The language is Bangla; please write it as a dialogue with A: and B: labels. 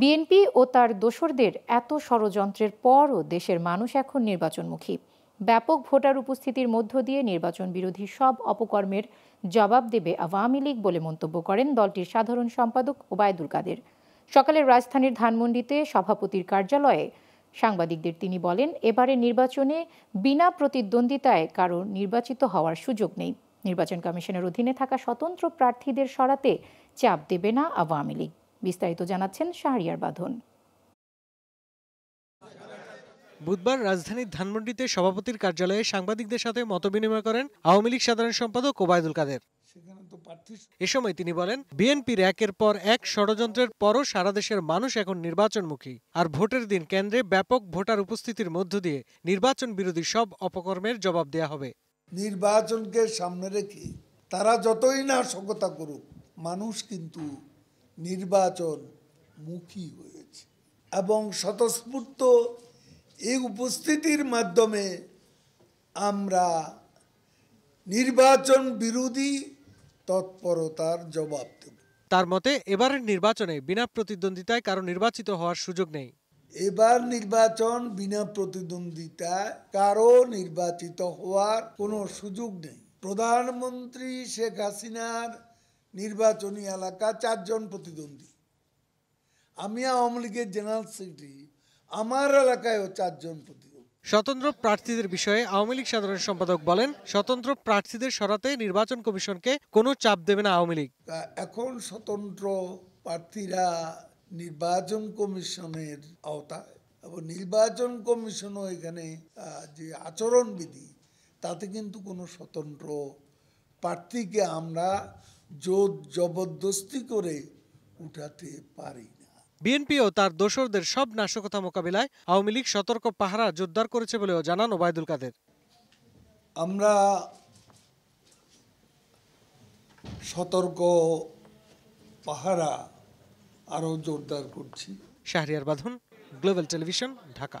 A: বিএনপি ও তার দোসরদের এত ষড়যন্ত্রের পরও দেশের মানুষ এখন নির্বাচনমুখী ব্যাপক ভোটার উপস্থিতির মধ্য দিয়ে নির্বাচন বিরোধী সব অপকর্মের জবাব দেবে আওয়ামী লীগ বলে মন্তব্য করেন দলটির সাধারণ সম্পাদক ওবায়দুল কাদের সকালে রাজধানীর ধানমন্ডিতে সভাপতির কার্যালয়ে সাংবাদিকদের তিনি বলেন এবারে নির্বাচনে বিনা প্রতিদ্বন্দ্বিতায় কারো নির্বাচিত হওয়ার সুযোগ নেই নির্বাচন কমিশনের অধীনে থাকা স্বতন্ত্র প্রার্থীদের সরাতে চাপ দেবে না আওয়ামী লীগ বিস্তারিত জানাচ্ছেন শাহরিয়ার বাঁধন
B: বুধবার রাজধানীর ধানমন্ডিতে সভাপতির কার্যালয়ে সাংবাদিকদের সাথে মতবিনিময় করেন আওয়ামী লীগ সাধারণ সম্পাদক ওবায়দুল কাদের এ সময় তিনি বলেন বিএনপির একের পর এক ষড়যন্ত্রের পরও সারা দেশের মানুষ এখন নির্বাচনমুখী আর ভোটের দিন কেন্দ্রে ব্যাপক ভোটার উপস্থিতির মধ্য দিয়ে নির্বাচন বিরোধী সব অপকর্মের জবাব দেয়া হবে
C: নির্বাচনকে সামনে রেখে তারা যতই নাশকতা করুক মানুষ কিন্তু নির্বাচন মুখী হয়েছে এবং স্বতঃস্ফূর্ত এই উপস্থিতির মাধ্যমে আমরা নির্বাচন বিরোধী তৎপরতার জবাব দেব
B: তার মতে এবারের নির্বাচনে বিনা প্রতিদ্বন্দ্বিতায় কারো নির্বাচিত হওয়ার সুযোগ নেই
C: এবার নির্বাচন বিনা প্রতিদ্বন্দ্বিতায় কারো নির্বাচিত হওয়ার কোনো সুযোগ নেই প্রধানমন্ত্রী শেখ হাসিনার নির্বাচনী এলাকা চারজন প্রতিদ্বন্দ্বী আমি আওয়ামী লীগের জেনারেল সেক্রেটারি আমার এলাকায়ও চারজন প্রতিদ্বন্দ্বী স্বতন্ত্র
B: প্রার্থীদের বিষয়ে আওয়ামী লীগ সাধারণ সম্পাদক বলেন স্বতন্ত্র প্রার্থীদের সরাতে নির্বাচন কমিশনকে কোনো চাপ দেবে না আওয়ামী লীগ
C: এখন স্বতন্ত্র প্রার্থীরা নির্বাচন কমিশনের আওতায় এবং নির্বাচন কমিশনও এখানে যে আচরণবিধি তাতে কিন্তু কোনো স্বতন্ত্র প্রার্থীকে আমরা জোর জবরদস্তি করে উঠাতে পারি না
B: বিএনপিও তার দোসরদের সব নাশকতা মোকাবিলায় আওয়ামী লীগ সতর্ক পাহারা জোরদার করেছে বলেও জানান ওবায়দুল কাদের আমরা সতর্ক পাহারা আরও জোরদার করছি শাহরিয়ার বাঁধন গ্লোবাল টেলিভিশন ঢাকা